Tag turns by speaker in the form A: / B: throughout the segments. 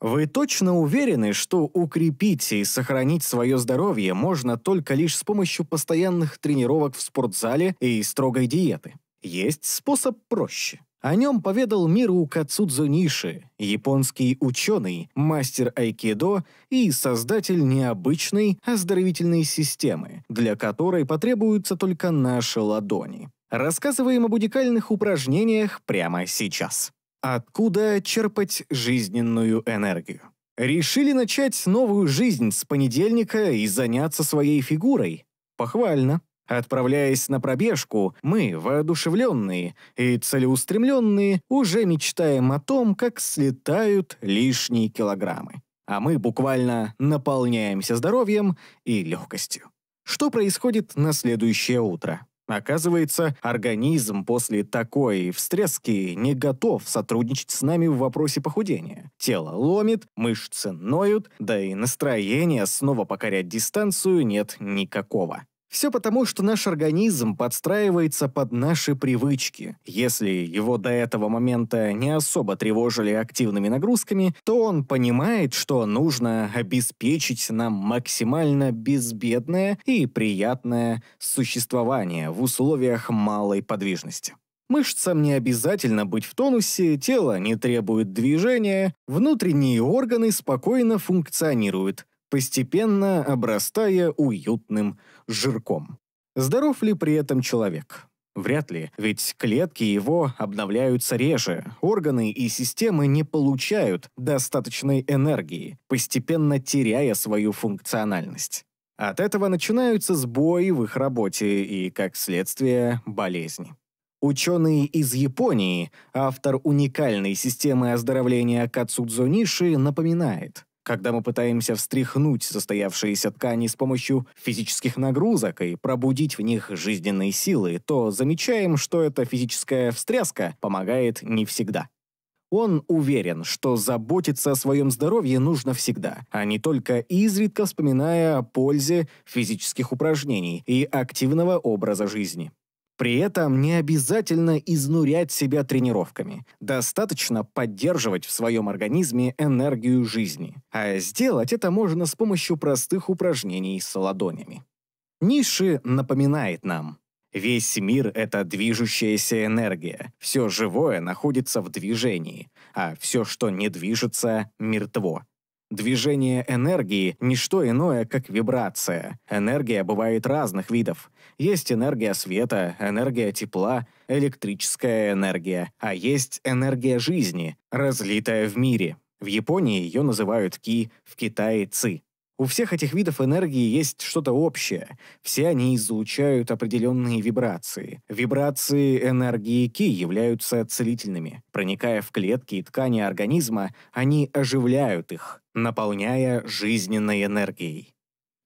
A: Вы точно уверены, что укрепить и сохранить свое здоровье можно только лишь с помощью постоянных тренировок в спортзале и строгой диеты? Есть способ проще. О нем поведал миру Кацудзо Ниши, японский ученый, мастер айкидо и создатель необычной оздоровительной системы, для которой потребуются только наши ладони. Рассказываем об уникальных упражнениях прямо сейчас. Откуда черпать жизненную энергию? Решили начать новую жизнь с понедельника и заняться своей фигурой. Похвально. Отправляясь на пробежку, мы, воодушевленные и целеустремленные, уже мечтаем о том, как слетают лишние килограммы. А мы буквально наполняемся здоровьем и легкостью. Что происходит на следующее утро? Оказывается, организм после такой встряски не готов сотрудничать с нами в вопросе похудения. Тело ломит, мышцы ноют, да и настроения снова покорять дистанцию нет никакого. Все потому, что наш организм подстраивается под наши привычки. Если его до этого момента не особо тревожили активными нагрузками, то он понимает, что нужно обеспечить нам максимально безбедное и приятное существование в условиях малой подвижности. Мышцам не обязательно быть в тонусе, тело не требует движения, внутренние органы спокойно функционируют, постепенно обрастая уютным жирком. Здоров ли при этом человек? Вряд ли, ведь клетки его обновляются реже, органы и системы не получают достаточной энергии, постепенно теряя свою функциональность. От этого начинаются сбои в их работе и, как следствие, болезни. Ученый из Японии, автор уникальной системы оздоровления Кацудзо Ниши, напоминает, когда мы пытаемся встряхнуть состоявшиеся ткани с помощью физических нагрузок и пробудить в них жизненные силы, то замечаем, что эта физическая встряска помогает не всегда. Он уверен, что заботиться о своем здоровье нужно всегда, а не только изредка вспоминая о пользе физических упражнений и активного образа жизни. При этом не обязательно изнурять себя тренировками. Достаточно поддерживать в своем организме энергию жизни. А сделать это можно с помощью простых упражнений с ладонями. Ниши напоминает нам. Весь мир — это движущаяся энергия. Все живое находится в движении, а все, что не движется, мертво. Движение энергии – ничто иное, как вибрация. Энергия бывает разных видов. Есть энергия света, энергия тепла, электрическая энергия, а есть энергия жизни, разлитая в мире. В Японии ее называют ки, в Китае – ци. У всех этих видов энергии есть что-то общее. Все они излучают определенные вибрации. Вибрации энергии Ки являются целительными. Проникая в клетки и ткани организма, они оживляют их, наполняя жизненной энергией.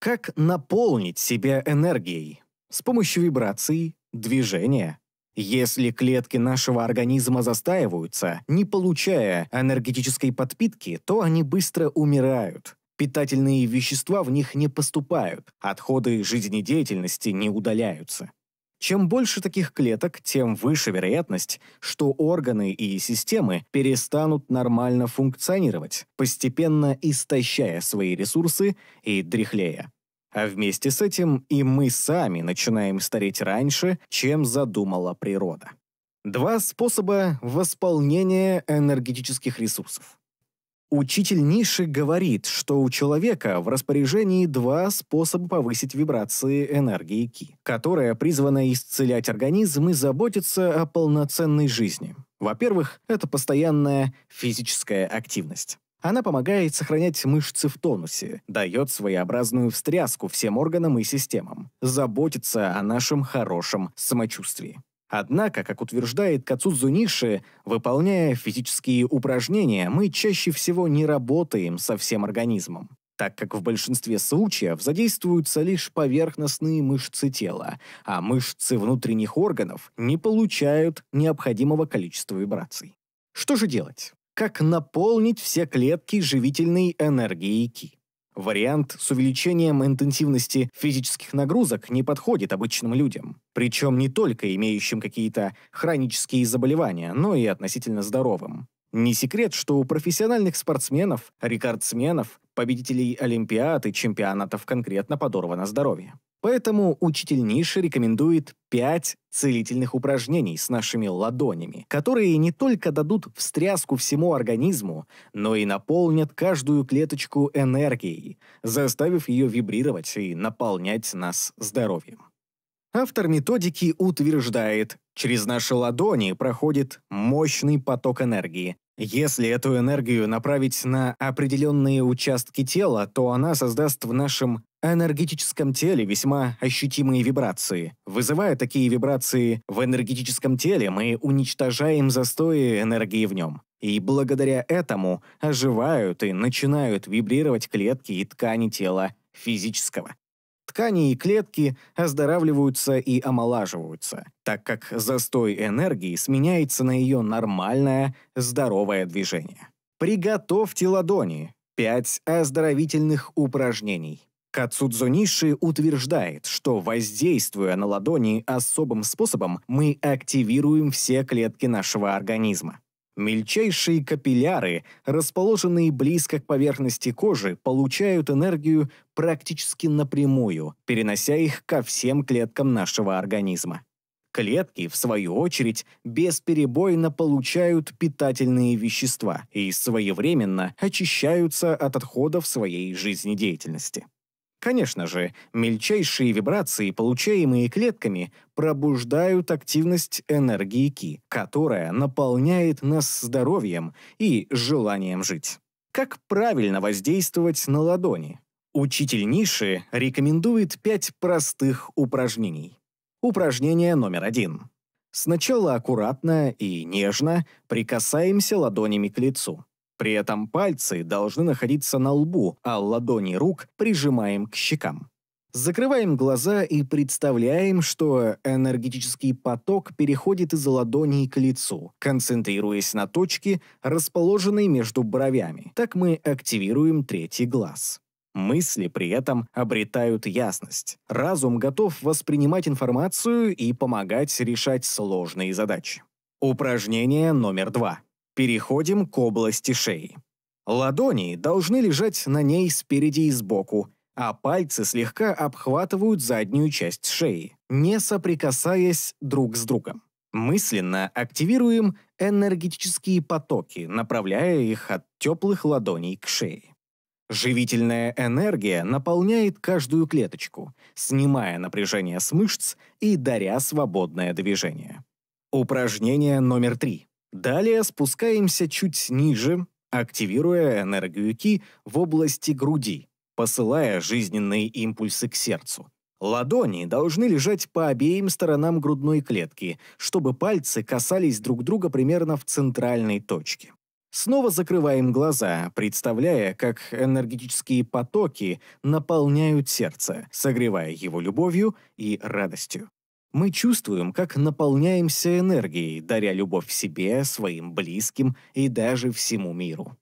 A: Как наполнить себя энергией? С помощью вибраций, движения. Если клетки нашего организма застаиваются, не получая энергетической подпитки, то они быстро умирают. Питательные вещества в них не поступают, отходы жизнедеятельности не удаляются. Чем больше таких клеток, тем выше вероятность, что органы и системы перестанут нормально функционировать, постепенно истощая свои ресурсы и дряхлея. А вместе с этим и мы сами начинаем стареть раньше, чем задумала природа. Два способа восполнения энергетических ресурсов. Учитель Ниши говорит, что у человека в распоряжении два способа повысить вибрации энергии Ки, которая призвана исцелять организм и заботиться о полноценной жизни. Во-первых, это постоянная физическая активность. Она помогает сохранять мышцы в тонусе, дает своеобразную встряску всем органам и системам, заботится о нашем хорошем самочувствии. Однако, как утверждает Кацудзу Ниши, выполняя физические упражнения, мы чаще всего не работаем со всем организмом, так как в большинстве случаев задействуются лишь поверхностные мышцы тела, а мышцы внутренних органов не получают необходимого количества вибраций. Что же делать? Как наполнить все клетки живительной энергией Ки? Вариант с увеличением интенсивности физических нагрузок не подходит обычным людям, причем не только имеющим какие-то хронические заболевания, но и относительно здоровым. Не секрет, что у профессиональных спортсменов, рекордсменов, победителей Олимпиад и чемпионатов конкретно подорвано здоровье. Поэтому учитель Ниша рекомендует 5 целительных упражнений с нашими ладонями, которые не только дадут встряску всему организму, но и наполнят каждую клеточку энергией, заставив ее вибрировать и наполнять нас здоровьем. Автор методики утверждает, через наши ладони проходит мощный поток энергии. Если эту энергию направить на определенные участки тела, то она создаст в нашем о энергетическом теле весьма ощутимые вибрации. Вызывая такие вибрации в энергетическом теле, мы уничтожаем застои энергии в нем. И благодаря этому оживают и начинают вибрировать клетки и ткани тела физического. Ткани и клетки оздоравливаются и омолаживаются, так как застой энергии сменяется на ее нормальное, здоровое движение. Приготовьте ладони. Пять оздоровительных упражнений. Кацудзуниши утверждает, что воздействуя на ладони особым способом, мы активируем все клетки нашего организма. Мельчайшие капилляры, расположенные близко к поверхности кожи, получают энергию практически напрямую, перенося их ко всем клеткам нашего организма. Клетки, в свою очередь, бесперебойно получают питательные вещества и своевременно очищаются от отходов своей жизнедеятельности. Конечно же, мельчайшие вибрации, получаемые клетками, пробуждают активность энергии Ки, которая наполняет нас здоровьем и желанием жить. Как правильно воздействовать на ладони? Учитель Ниши рекомендует пять простых упражнений. Упражнение номер один. Сначала аккуратно и нежно прикасаемся ладонями к лицу. При этом пальцы должны находиться на лбу, а ладони рук прижимаем к щекам. Закрываем глаза и представляем, что энергетический поток переходит из ладоней к лицу, концентрируясь на точке, расположенной между бровями. Так мы активируем третий глаз. Мысли при этом обретают ясность. Разум готов воспринимать информацию и помогать решать сложные задачи. Упражнение номер два. Переходим к области шеи. Ладони должны лежать на ней спереди и сбоку, а пальцы слегка обхватывают заднюю часть шеи, не соприкасаясь друг с другом. Мысленно активируем энергетические потоки, направляя их от теплых ладоней к шее. Живительная энергия наполняет каждую клеточку, снимая напряжение с мышц и даря свободное движение. Упражнение номер три. Далее спускаемся чуть ниже, активируя энергию Ки в области груди, посылая жизненные импульсы к сердцу. Ладони должны лежать по обеим сторонам грудной клетки, чтобы пальцы касались друг друга примерно в центральной точке. Снова закрываем глаза, представляя, как энергетические потоки наполняют сердце, согревая его любовью и радостью мы чувствуем, как наполняемся энергией, даря любовь себе, своим близким и даже всему миру.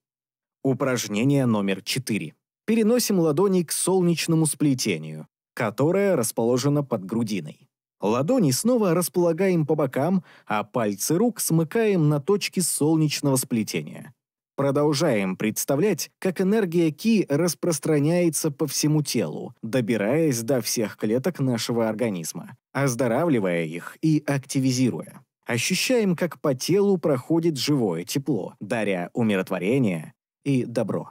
A: Упражнение номер 4. Переносим ладони к солнечному сплетению, которое расположено под грудиной. Ладони снова располагаем по бокам, а пальцы рук смыкаем на точке солнечного сплетения. Продолжаем представлять, как энергия Ки распространяется по всему телу, добираясь до всех клеток нашего организма, оздоравливая их и активизируя. Ощущаем, как по телу проходит живое тепло, даря умиротворение и добро.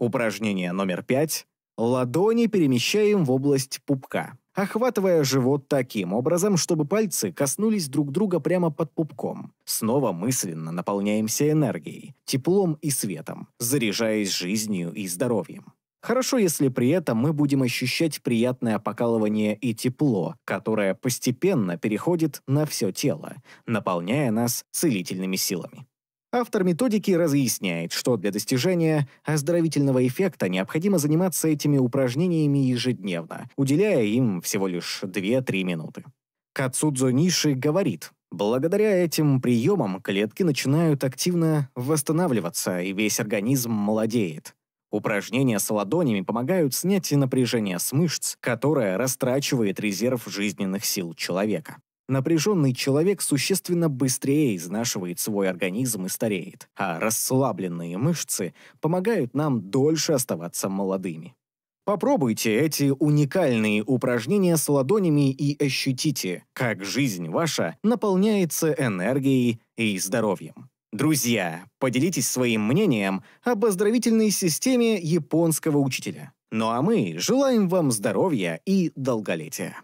A: Упражнение номер пять. Ладони перемещаем в область пупка охватывая живот таким образом, чтобы пальцы коснулись друг друга прямо под пупком. Снова мысленно наполняемся энергией, теплом и светом, заряжаясь жизнью и здоровьем. Хорошо, если при этом мы будем ощущать приятное покалывание и тепло, которое постепенно переходит на все тело, наполняя нас целительными силами. Автор методики разъясняет, что для достижения оздоровительного эффекта необходимо заниматься этими упражнениями ежедневно, уделяя им всего лишь 2-3 минуты. Кацудзо Ниши говорит, благодаря этим приемам клетки начинают активно восстанавливаться и весь организм молодеет. Упражнения с ладонями помогают снять напряжение с мышц, которое растрачивает резерв жизненных сил человека. Напряженный человек существенно быстрее изнашивает свой организм и стареет, а расслабленные мышцы помогают нам дольше оставаться молодыми. Попробуйте эти уникальные упражнения с ладонями и ощутите, как жизнь ваша наполняется энергией и здоровьем. Друзья, поделитесь своим мнением об оздоровительной системе японского учителя. Ну а мы желаем вам здоровья и долголетия.